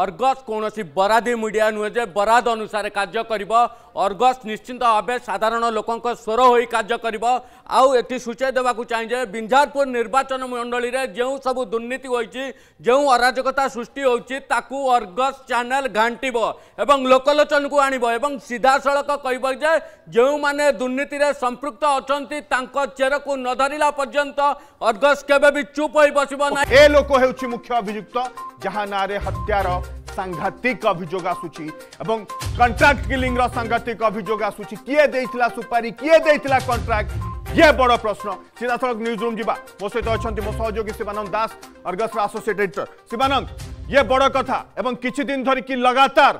Argus କୌଣସି ବରାଦି media ନୁହେଁ ଯେ ବରାଦ ଅନୁସାରେ କାର୍ଯ୍ୟ କରିବ ଅର୍ଗସ୍ ନିଶ୍ଚିନ୍ତ ଭାବେ ସାଧାରଣ ଲୋକଙ୍କ ସ୍ୱର ହୋଇ କାର୍ଯ୍ୟ କରିବ ଆଉ ଏଠି ସୂଚାଇ ଦେବାକୁ ଚାହେଁ ଯେ ବିଞ୍ଜାରପୁର ନିର୍ବାଚନ ମଣ୍ଡଳୀରେ ଯେଉଁ ସବୁ ଦୁର୍ନୀତି ହୋଇଛି ଯେଉଁ ଅରାଜକତା ସୃଷ୍ଟି ହେଉଛି ତାକୁ ଅର୍ଗସ୍ ଚ୍ୟାନେଲ୍ ଘାଣ୍ଟିବ ଏବଂ ଲୋକଲୋଚନକୁ ଆଣିବ ଏବଂ ସିଧାସଳଖ କହିବ ଯେ ଯେଉଁମାନେ ଦୁର୍ନୀତିରେ ସମ୍ପୃକ୍ତ ଅଛନ୍ତି ତାଙ୍କ ଚେରକୁ ନ ଧରିଲା ପର୍ଯ୍ୟନ୍ତ ଅର୍ଗସ୍ କେବେ ବି ଚୁପ୍ ହୋଇ ବସିବ ନାହିଁ ଏ ଲୋକ ହେଉଛି ମୁଖ୍ୟ ଅଭିଯୁକ୍ତ ଯାହା ना हत्यार सांघातिक अभोग ଆସୁଛି ଏବଂ କଣ୍ଟ୍ରାକ୍ଟ କିଲିଂର ସାଂଘାତିକ ଅଭିଯୋଗ ଆସୁଛି କିଏ ଦେଇଥିଲା ସୁପାରି କିଏ ଦେଇଥିଲା ये बड़ प्रश्न सीधासख न्यूज रूम जी मो सहित अच्छा मो सहयोगी Shivanand Das Argus associate editor Shivanand ये बड़ कथा एवं किसी दिन धरिकी लगातार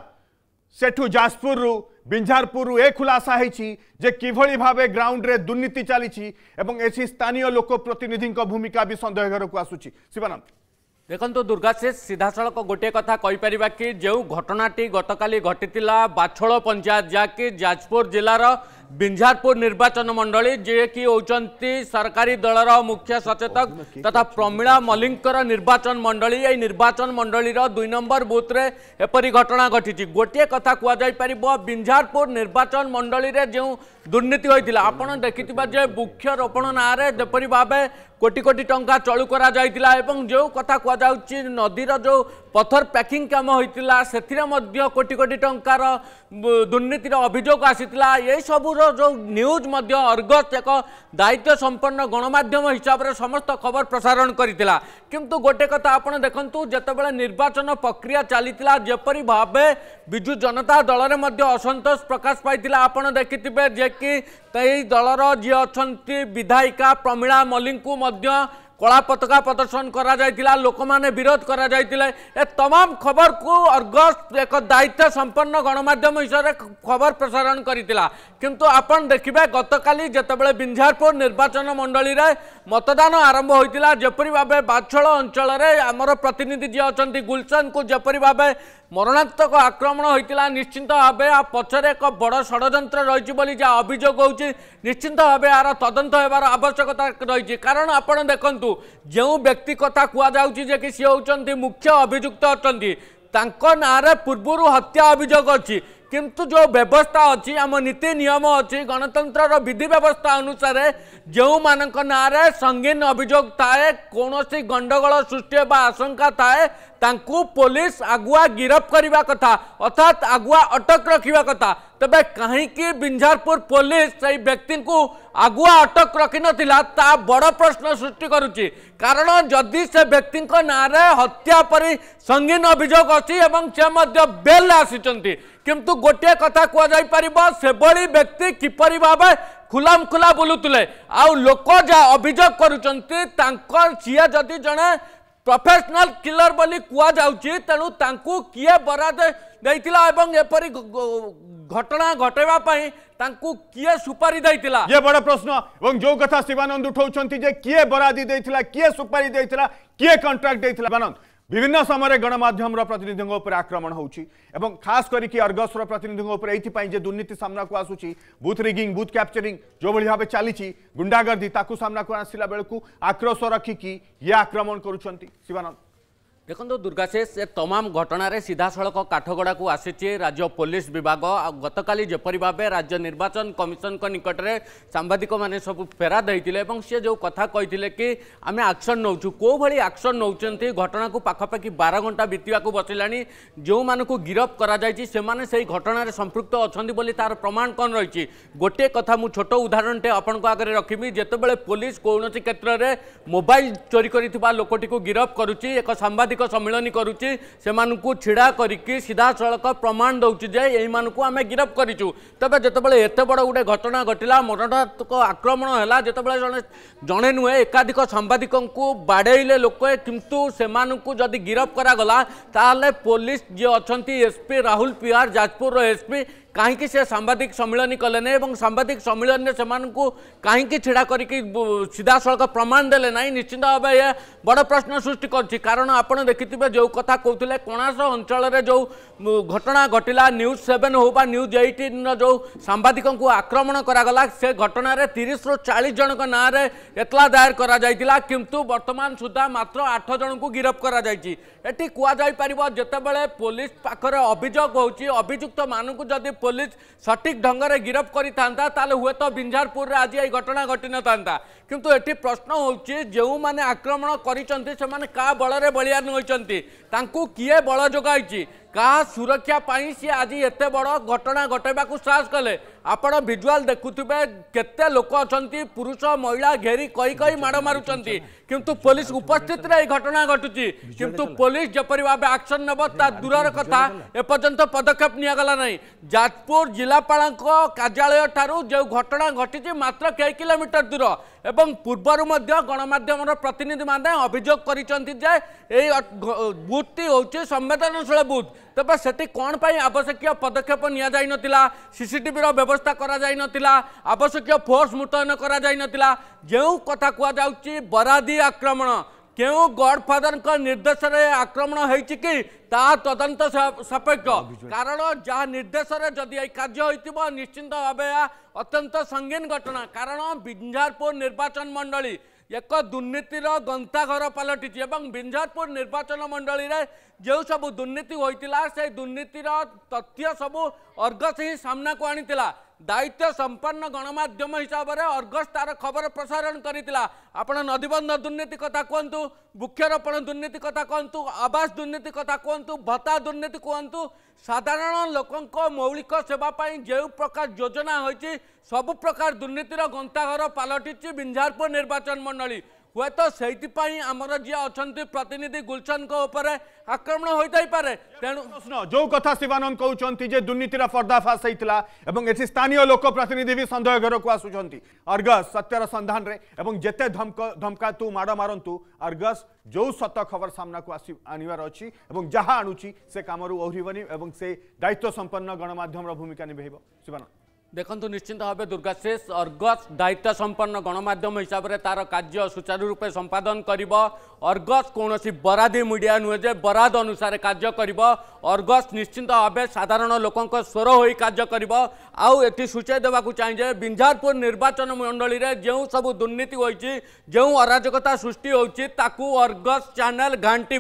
सेठू जाजपुर रु विंझारपुर ए खुलासा जे किभली भाव ग्राउंड रे दुर्नीति चली स्थानीय लोक प्रतिनिधि भूमिका भी सन्देह घर को आसूसी शिवानंद देख्नु दुर्गाशिष सिधासल गोट कथापार कि जो घटना गतकाली घटिला बाछो पंचायत जहाँकि जाजपुर जिल्ला बिंझारपुर निर्वाचन मण्डी जिउँदै सरकारी दल मुख्य सचेतक तथा प्रमिला मल्लिकर निर्वाचन मण्डी यही निर्वाचन मण्डी दुई नम्बर बुथे एपरि घटना घटिन्छ गोटे कथा बिंझारपुर निर्वाचन मण्डी जो দুর্নীতি হয়েছিল আপনার দেখি যে বৃক্ষরোপণ না যেপরি ভাবে কোটি কোটি টঙ্কা চলু করা যাই এবং যে কথা কুযাচ্ছে নদীর যে পথর প্যাকিং কাম হয়েছিল সেতিরে কোটি কোটি টঙ্কার দুর্নীতির অভিযোগ আসিলা এইসবুর যে নিউজ মধ্য অর্গস এক দায়িত্ব সম্পন্ন গণমাধ্যম হিসাবে সমস্ত খবর প্রসারণ করেছিল কিন্তু গোটে কথা আপনার দেখুন যেতবে নির্বাচন প্রক্রিয়া চালি যেপরি ভাবে বিজু জনতা দলের মধ্য অসন্তোষ প্রকাশ পাই আপনার দেখি যে କି ଏହି ଦଳର ଯିଏ ଅଛନ୍ତି ବିଧାୟିକା ପ୍ରମିଳା ମଲ୍ଲିକଙ୍କୁ ମଧ୍ୟ কলা পতাকা প্রদর্শন করা যাইতিলা লোকমানে বিরোধ করা যাইতিলে এ তমাম খবর কু অর্গস এক দায়িত্ব সম্পন্ন গণমাধ্যম হিসাবে খবর প্রসারণ করিতিলা কিন্তু আপন দেখিবে গতকালি যেতবেলে বিঞ্ঝারপুর নির্বাচন মণ্ডলীরে মতদান আরম্ভ হয়েছিল যেপরি ভাবে বাছল অঞ্চলের আমার প্রতিনিধি যে অনেক গুলশনকু যেপরি ভাবে মরণাত্মক আক্রমণ হয়েছিল নিশ্চিন্ত ভাবে আ পছরে এক বড় ষড়যন্ত্র রয়েছে বলে যা অভিযোগ হচ্ছে নিশ্চিন্ত ভাবে আর তদন্ত হবার আবশ্যকতা রয়েছে কারণ আপনার দেখুন जो व्यक्ति कथा कहु जे कि सी हूँ मुख्य अभिजुक्त अच्छा नाँरे पूर्वर हत्या अभियोग अच्छी किंतु जो व्यवस्था अच्छी आम नीति निम अच्छी गणतंत्र विधि व्यवस्था अनुसार जो मान नाँरे संगीन अभियोग थाए कौन गंडगोल सृष्टि आशंका थाए पुलिस आगुआ गिरफ करने कथा अर्थात आगुआ अटक रखा कथा तबे कहीं बिंझारपुर पुलिस से व्यक्ति को आगुआ अटक रखी ना ता बड़ प्रश्न सृष्टि करुच्ची कारण जदि से व्यक्ति ना हत्या पर संगीन अभोग अच्छी से मैं बेल आसी किंतु गोटे कथा कह जापर से भाई व्यक्ति किपर भाव खुलाम खुला बुलू थे आक जहाँ अभोग करुंट जदि जड़े प्रफेसनाल किलर बोली कणु तुम किए बराद नहीं घटना घटवापी किए सुपारी ये बड़ प्रश्न और जो कथा शिवानंद उठाऊ किए बरादी दे किए सुपारी किए कंट्राक्ट दे विभिन्न समय गणमाम प्रतिनिधि आक्रमण हो खास करके अर्गस प्रतिनिधि ये दुर्नीति आसूसी बुथ रिगिंग बुथ क्यापचरिंग जो भाई भाव चली गुंडागर्दी ताकू सामना को आसला बेलू आक्रोश रखिकी ये आक्रमण करुँच शिवानंद ଦେଖନ୍ତୁ ଦୁର୍ଗାଶେଷ ସେ ତମାମ ଘଟଣାରେ ସିଧାସଳଖ କାଠଗଡ଼ାକୁ ଆସିଛି ରାଜ୍ୟ ପୋଲିସ ବିଭାଗ ଆଉ ଗତକାଲି ଯେପରି ଭାବେ ରାଜ୍ୟ ନିର୍ବାଚନ କମିଶନଙ୍କ ନିକଟରେ ସାମ୍ବାଦିକମାନେ ସବୁ ଫେରାଦ ହେଇଥିଲେ ଏବଂ ସେ ଯେଉଁ କଥା କହିଥିଲେ କି ଆମେ ଆକ୍ସନ୍ ନେଉଛୁ କେଉଁଭଳି ଆକ୍ସନ୍ ନେଉଛନ୍ତି ଘଟଣାକୁ ପାଖାପାଖି ବାର ଘଣ୍ଟା ବିତିବାକୁ ବସିଲାଣି ଯେଉଁମାନଙ୍କୁ ଗିରଫ କରାଯାଇଛି ସେମାନେ ସେହି ଘଟଣାରେ ସମ୍ପୃକ୍ତ ଅଛନ୍ତି ବୋଲି ତା'ର ପ୍ରମାଣ କ'ଣ ରହିଛି ଗୋଟିଏ କଥା ମୁଁ ଛୋଟ ଉଦାହରଣଟେ ଆପଣଙ୍କ ଆଗରେ ରଖିବି ଯେତେବେଳେ ପୋଲିସ କୌଣସି କ୍ଷେତ୍ରରେ ମୋବାଇଲ ଚୋରି କରିଥିବା ଲୋକଟିକୁ ଗିରଫ କରୁଛି ଏକ ସାମ୍ବାଦିକ ସାମ୍ବାଦିକ ସମ୍ମିଳନୀ କରୁଛି ସେମାନଙ୍କୁ ଛିଡ଼ା କରିକି ସିଧାସଳଖ ପ୍ରମାଣ ଦେଉଛି ଯେ ଏଇମାନଙ୍କୁ ଆମେ ଗିରଫ କରିଛୁ ତେବେ ଯେତେବେଳେ ଏତେ ବଡ଼ ଗୋଟେ ଘଟଣା ଘଟିଲା ମରଣାତ୍ମକ ଆକ୍ରମଣ ହେଲା ଯେତେବେଳେ ଜଣେ ଜଣେ ନୁହେଁ ଏକାଧିକ ସାମ୍ବାଦିକଙ୍କୁ ବାଡ଼େଇଲେ ଲୋକେ କିନ୍ତୁ ସେମାନଙ୍କୁ ଯଦି ଗିରଫ କରାଗଲା ତାହେଲେ ପୋଲିସ ଯିଏ ଅଛନ୍ତି ଏସ୍ପି ରାହୁଲ ପିଆର ଯାଜପୁରର ଏସ୍ପି कहीं से सांबादिक सम्मिलन कले ना और सांबादिक सम्मिलन से कहीं ढड़ा करके सीधा सड़क प्रमाण दे ना निश्चिंत भाव यह बड़ प्रश्न सृष्टि कारण आप देखिए जो कथा कहते कणास अंचल जो घटना घटला न्यूज सेवेन हो न्यूज एटीन जो सांबादिक आक्रमण कराला से घटन तीस रु चालीस जन ना एतला दायर करा किंतु बर्तमान सुधा मात्र आठ जन को गिरफ करा पुलिस पाखे अभियोग होगी अभियुक्त मानक पुलिस सठिक ढंग से गिरफ कर हूँ तो विंझारपुर आज ये घटना घटी न था किंतु ये प्रश्न होने आक्रमण कर क्या बलियान होती किए बल जगह क्या सुरक्षा सी आज एत बड़ घटना को साहस कले आपण भिजुआल देखुवे केते अच्छा पुरुष महिला घेरी कही कही माड़ मारुंट किंतु पुलिस उपस्थित रही घटना घटुची किंतु पुलिस जपरी भाव आक्शन नब ता दूर कथा एपर्यंत पदक्षेप निगला ना जाजपुर जिलापा कार्यालय ठारू जो घटना घटी मात्र कई कोमीटर दूर एवं पूर्वर गणमाध्यम प्रतिनिधि मैंने अभोग कर बुथ टी हूँ संवेदनशील बुथ तेज से कौन पर आवश्यक पदक्षेप नि नाला व्यवस्था कर आवश्यक फोर्स मुतयन कर जो कथा कहु बरादी आक्रमण डफादरको निर्देश आक्रमण कि तदंत सापेक्ष कारण निर्देश कार्य निर्देश्यो निश्चिंत भाव अत्यंत सङ्गीन घटना कारण बिंझारपुर निर्वाचन मण्डली एक दुर्नीति गन्ता घर एवं बिंझारपुर निर्वाचन मंडली मन्त्रल जो सब दुर्नीति से दुर्नीति तथ्य सबै सामना को आनिरह ଦାୟିତ୍ୱ ସମ୍ପନ୍ନ ଗଣମାଧ୍ୟମ ହିସାବରେ ଅର୍ଗସ୍ ତା'ର ଖବର ପ୍ରସାରଣ କରିଥିଲା ଆପଣ ନଦୀବନ୍ଧ ଦୁର୍ନୀତି କଥା କୁହନ୍ତୁ ବୃକ୍ଷରୋପଣ ଦୁର୍ନୀତି କଥା କୁହନ୍ତୁ ଆବାସ ଦୁର୍ନୀତି କଥା କୁହନ୍ତୁ ଭତ୍ତା ଦୁର୍ନୀତି କୁହନ୍ତୁ ସାଧାରଣ ଲୋକଙ୍କ ମୌଳିକ ସେବା ପାଇଁ ଯେଉଁ ପ୍ରକାର ଯୋଜନା ହୋଇଛି ସବୁ ପ୍ରକାର ଦୁର୍ନୀତିର ଗନ୍ତାଘର ପାଲଟିଛି ବିଞ୍ଝାରପୁର ନିର୍ବାଚନ ମଣ୍ଡଳୀ हे तो से जी अच्छा प्रतिनिधि गुलशन आक्रमण होता पारे तेणु प्रश्न जो कथ शिवानंद कहते दुर्नीतिर पर्दाफाश होता है ये स्थानीय लोक प्रतिनिधि भी सन्देह घर को आसुंच अर्गस सत्यर सन्धान में जिते धमक धमका तु माड़ मारतु अर्गस जो सत खबर सामना को आनवर अच्छी जहाँ आणुच्छी से कमर ओहरबनी से दायित्व संपन्न गणमाम भूमिका निभ शिवानंद देखु निश्चिंत भावे दुर्गाशीष अर्गस दायित्व संपन्न गणमाध्यम हिसाब से तार कार्य सुचारू रूपे संपादन कर अर्गस कौन बरादी मीडिया नुहजे बराद अनुसार कार्य कर अर्गस निश्चिंत भाव साधारण लोक स्वर हो कार्य कर सूचाई देवा चाहे विंझारपुर निर्वाचन मंडल में जो सब दुर्नीति जो अराजकता सृष्टि होर्गस चेल घाट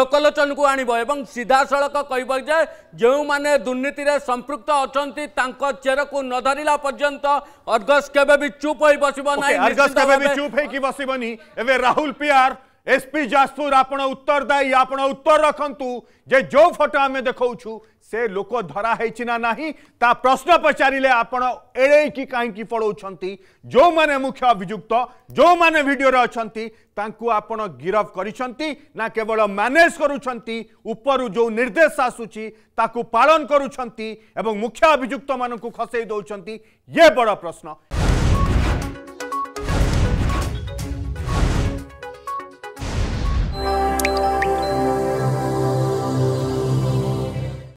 लोकलोचन को आणव सीधा सड़क कह जो मैंने दुर्नीति संपृक्त अच्छा चेर को ନଧରିଲା ପର୍ଯ୍ୟନ୍ତ ଅର୍ଗସ କେବେ ବି ଚୁପ୍ ହୋଇ ବସିବ ନାହିଁ ଅର୍ଗସ କେବେ ବି ଚୁପ୍ ହେଇକି ବସିବନି ଏବେ ରାହୁଲ ପିଆର एसपी जाजपुर आप उत्तरदायी आप उत्तर रखत जे जो फटो आम देखु से लोक धरा है ना ना ता प्रश्न पचारे आपड़ एड़े कहीं पढ़ाऊँ जो मैंने मुख्य अभिजुक्त जो मैंने भिडर अच्छा आपण गिरफ कर केवल मैनेज करूपर जो निर्देश आसूची पालन करुँच मुख्य अभिजुक्त मानू खसई दौर ये बड़ प्रश्न